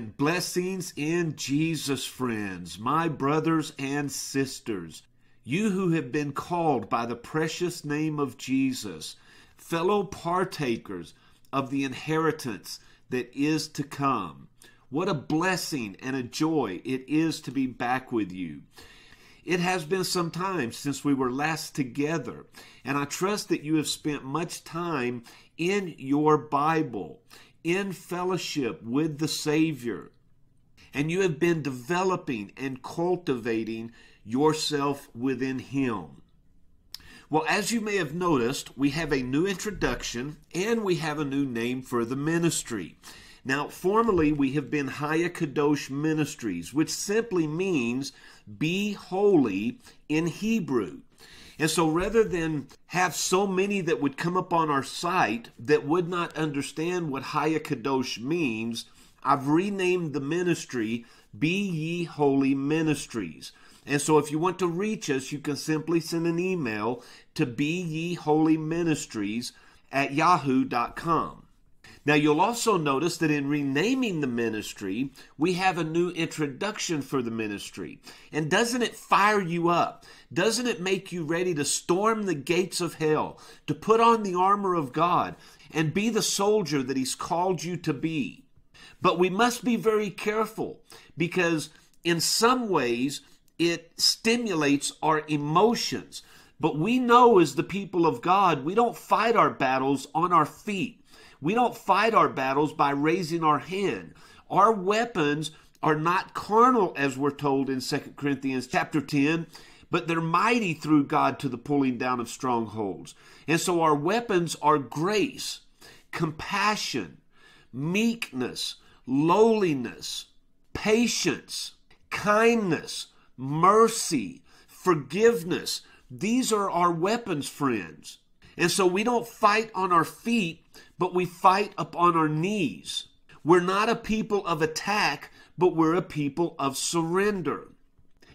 and blessings in Jesus, friends, my brothers and sisters, you who have been called by the precious name of Jesus, fellow partakers of the inheritance that is to come. What a blessing and a joy it is to be back with you. It has been some time since we were last together, and I trust that you have spent much time in your Bible in fellowship with the Savior. And you have been developing and cultivating yourself within Him. Well, as you may have noticed, we have a new introduction and we have a new name for the ministry. Now, formerly we have been Haya Kadosh Ministries, which simply means be holy in Hebrew. And so rather than have so many that would come up on our site that would not understand what Haya Kadosh means, I've renamed the ministry Be Ye Holy Ministries. And so if you want to reach us, you can simply send an email to Be Ye Holy Ministries at yahoo.com. Now, you'll also notice that in renaming the ministry, we have a new introduction for the ministry. And doesn't it fire you up? Doesn't it make you ready to storm the gates of hell, to put on the armor of God, and be the soldier that He's called you to be? But we must be very careful because, in some ways, it stimulates our emotions. But we know as the people of God, we don't fight our battles on our feet. We don't fight our battles by raising our hand. Our weapons are not carnal as we're told in 2 Corinthians chapter 10, but they're mighty through God to the pulling down of strongholds. And so our weapons are grace, compassion, meekness, lowliness, patience, kindness, mercy, forgiveness. These are our weapons, friends. And so we don't fight on our feet, but we fight upon our knees. We're not a people of attack, but we're a people of surrender.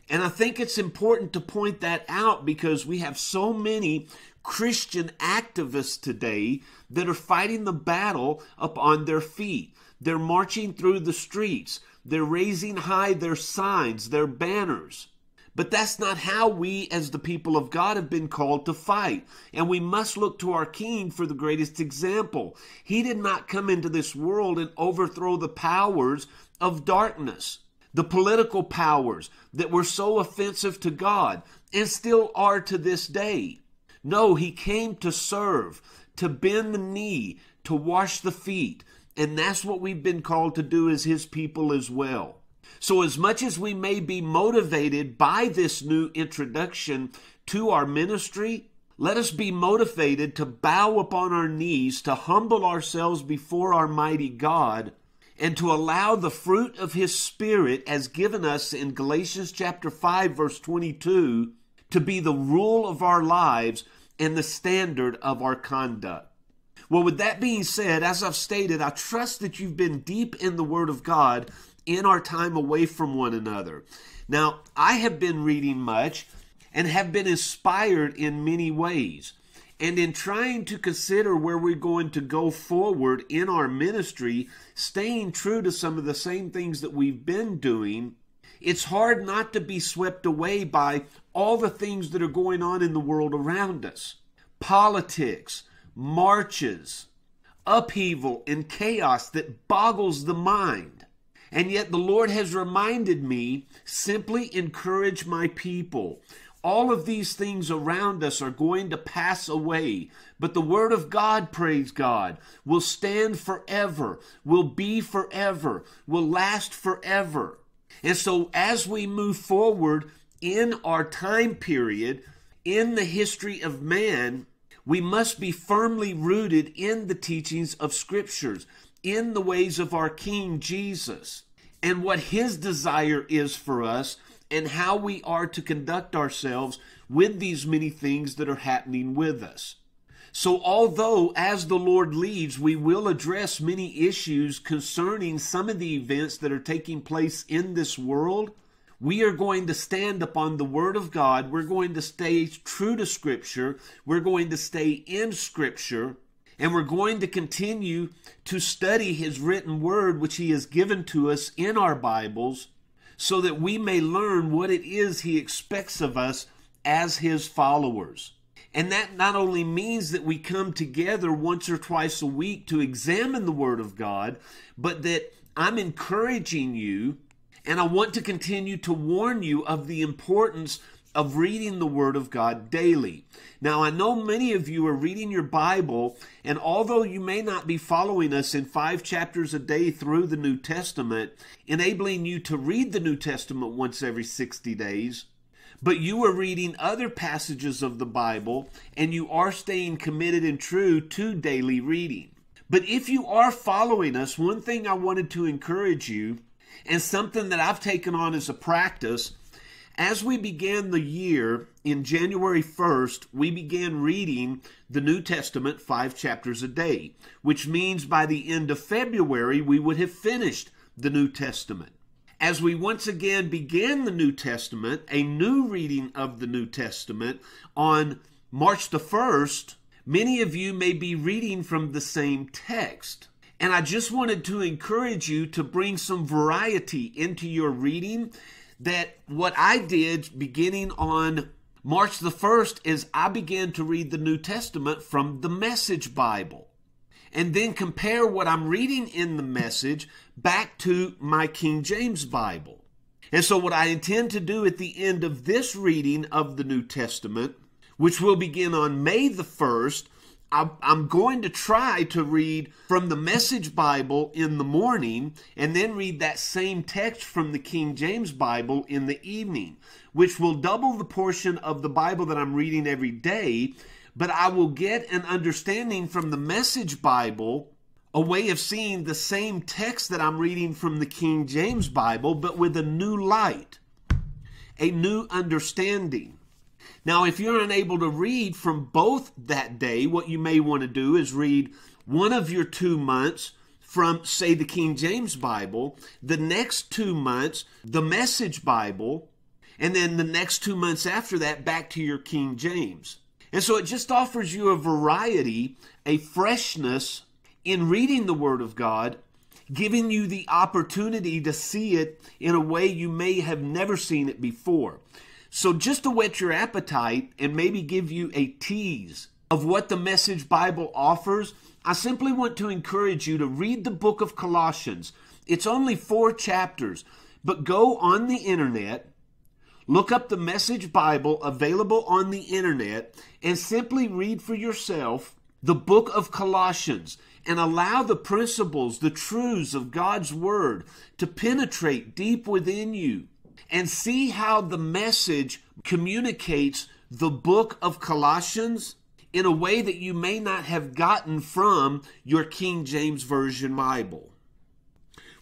And I think it's important to point that out because we have so many Christian activists today that are fighting the battle upon their feet. They're marching through the streets. They're raising high their signs, their banners. But that's not how we, as the people of God, have been called to fight. And we must look to our King for the greatest example. He did not come into this world and overthrow the powers of darkness, the political powers that were so offensive to God and still are to this day. No, he came to serve, to bend the knee, to wash the feet. And that's what we've been called to do as his people as well. So, as much as we may be motivated by this new introduction to our ministry, let us be motivated to bow upon our knees, to humble ourselves before our mighty God, and to allow the fruit of His Spirit, as given us in Galatians chapter 5, verse 22, to be the rule of our lives and the standard of our conduct. Well, with that being said, as I've stated, I trust that you've been deep in the Word of God in our time away from one another. Now, I have been reading much and have been inspired in many ways. And in trying to consider where we're going to go forward in our ministry, staying true to some of the same things that we've been doing, it's hard not to be swept away by all the things that are going on in the world around us politics, marches, upheaval, and chaos that boggles the mind. And yet the Lord has reminded me simply encourage my people. All of these things around us are going to pass away, but the Word of God, praise God, will stand forever, will be forever, will last forever. And so as we move forward in our time period, in the history of man, we must be firmly rooted in the teachings of scriptures, in the ways of our King Jesus and what His desire is for us and how we are to conduct ourselves with these many things that are happening with us. So, although as the Lord leads, we will address many issues concerning some of the events that are taking place in this world, we are going to stand upon the Word of God. We're going to stay true to Scripture. We're going to stay in Scripture. And we're going to continue to study His written word, which He has given to us in our Bibles, so that we may learn what it is He expects of us as His followers. And that not only means that we come together once or twice a week to examine the Word of God, but that I'm encouraging you and I want to continue to warn you of the importance of reading the Word of God daily. Now, I know many of you are reading your Bible, and although you may not be following us in five chapters a day through the New Testament, enabling you to read the New Testament once every 60 days, but you are reading other passages of the Bible and you are staying committed and true to daily reading. But if you are following us, one thing I wanted to encourage you and something that I've taken on as a practice as we began the year in January 1st, we began reading the New Testament five chapters a day, which means by the end of February, we would have finished the New Testament. As we once again began the New Testament, a new reading of the New Testament on March the 1st, many of you may be reading from the same text. And I just wanted to encourage you to bring some variety into your reading that what I did beginning on March the 1st is I began to read the New Testament from the Message Bible and then compare what I'm reading in the message back to my King James Bible. And so, what I intend to do at the end of this reading of the New Testament, which will begin on May the 1st, I'm going to try to read from the Message Bible in the morning and then read that same text from the King James Bible in the evening, which will double the portion of the Bible that I'm reading every day. But I will get an understanding from the Message Bible, a way of seeing the same text that I'm reading from the King James Bible, but with a new light, a new understanding. Now, if you're unable to read from both that day, what you may want to do is read one of your two months from, say, the King James Bible, the next two months, the Message Bible, and then the next two months after that, back to your King James. And so it just offers you a variety, a freshness in reading the Word of God, giving you the opportunity to see it in a way you may have never seen it before. So, just to whet your appetite and maybe give you a tease of what the Message Bible offers, I simply want to encourage you to read the book of Colossians. It's only four chapters, but go on the internet, look up the Message Bible available on the internet, and simply read for yourself the book of Colossians and allow the principles, the truths of God's Word to penetrate deep within you and see how the message communicates the book of Colossians in a way that you may not have gotten from your King James Version Bible.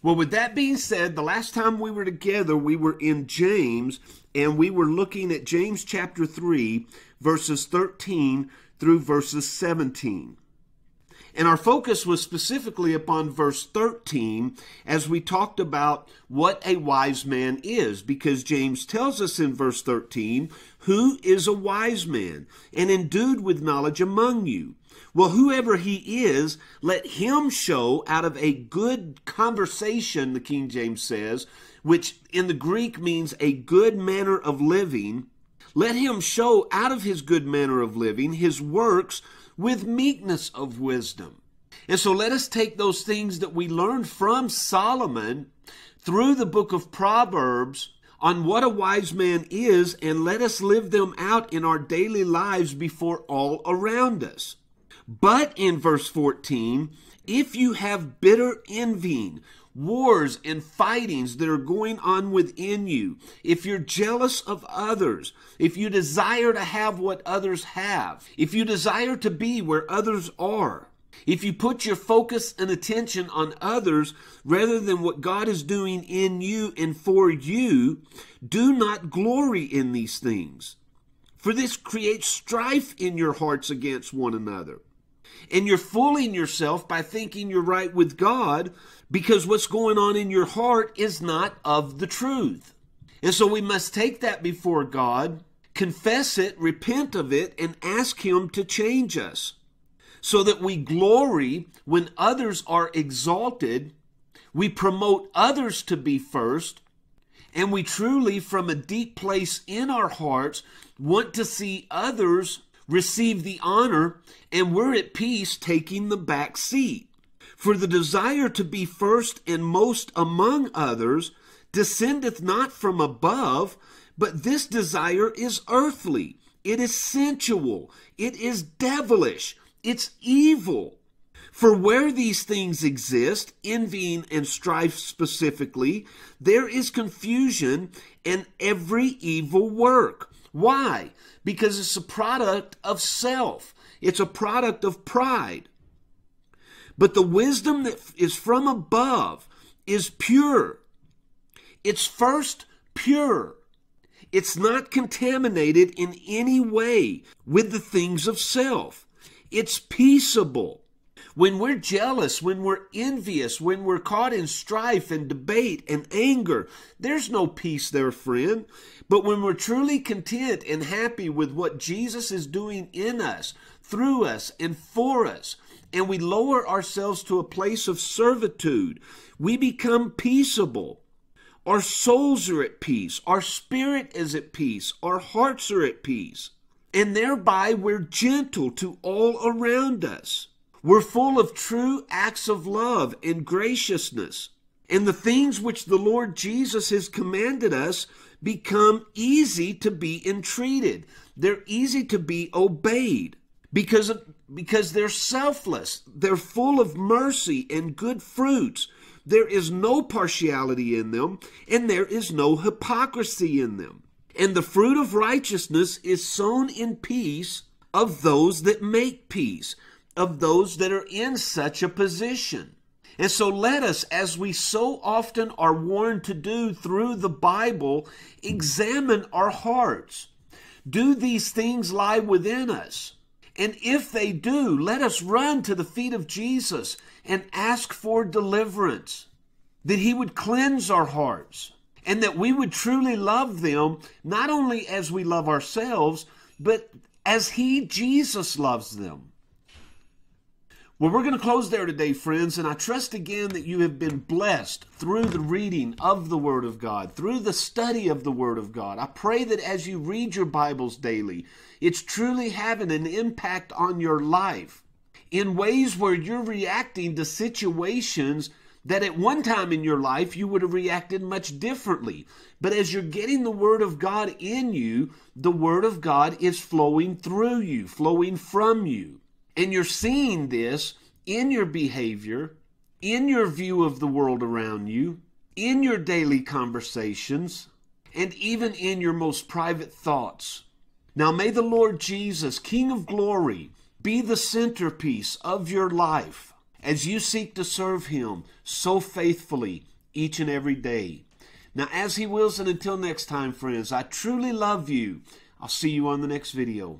Well, with that being said, the last time we were together, we were in James and we were looking at James chapter 3, verses 13 through verses 17. And our focus was specifically upon verse 13 as we talked about what a wise man is, because James tells us in verse 13, Who is a wise man and endued with knowledge among you? Well, whoever he is, let him show out of a good conversation, the King James says, which in the Greek means a good manner of living. Let him show out of his good manner of living his works with meekness of wisdom. And so let us take those things that we learned from Solomon through the book of Proverbs on what a wise man is and let us live them out in our daily lives before all around us. But in verse 14, if you have bitter envying wars and fightings that are going on within you, if you're jealous of others, if you desire to have what others have, if you desire to be where others are, if you put your focus and attention on others rather than what God is doing in you and for you, do not glory in these things. For this creates strife in your hearts against one another. And you're fooling yourself by thinking you're right with God because what's going on in your heart is not of the truth. And so we must take that before God, confess it, repent of it, and ask Him to change us so that we glory when others are exalted. We promote others to be first, and we truly, from a deep place in our hearts, want to see others receive the honor, and we're at peace taking the back seat. For the desire to be first and most among others descendeth not from above, but this desire is earthly, it is sensual, it is devilish, it's evil. For where these things exist, envying and strife specifically, there is confusion and every evil work. Why? Because it's a product of self, it's a product of pride. But the wisdom that is from above is pure. It's first pure. It's not contaminated in any way with the things of self. It's peaceable. When we're jealous, when we're envious, when we're caught in strife and debate and anger, there's no peace there, friend. But when we're truly content and happy with what Jesus is doing in us, through us, and for us, and we lower ourselves to a place of servitude, we become peaceable. Our souls are at peace. Our spirit is at peace. Our hearts are at peace. And thereby we're gentle to all around us were full of true acts of love and graciousness. And the things which the Lord Jesus has commanded us become easy to be entreated. They're easy to be obeyed because, of, because they're selfless. They're full of mercy and good fruits. There is no partiality in them, and there is no hypocrisy in them. And the fruit of righteousness is sown in peace of those that make peace of those that are in such a position. And so let us, as we so often are warned to do through the Bible, examine our hearts. Do these things lie within us? And if they do, let us run to the feet of Jesus and ask for deliverance, that he would cleanse our hearts, and that we would truly love them, not only as we love ourselves, but as he, Jesus, loves them. Well, we're going to close there today, friends, and I trust again that you have been blessed through the reading of the Word of God, through the study of the Word of God. I pray that as you read your Bibles daily, it's truly having an impact on your life in ways where you're reacting to situations that at one time in your life you would have reacted much differently. But as you're getting the Word of God in you, the Word of God is flowing through you, flowing from you. And you're seeing this in your behavior, in your view of the world around you, in your daily conversations, and even in your most private thoughts. Now, may the Lord Jesus, King of glory, be the centerpiece of your life as you seek to serve Him so faithfully each and every day. Now, as He wills, and until next time, friends, I truly love you. I'll see you on the next video.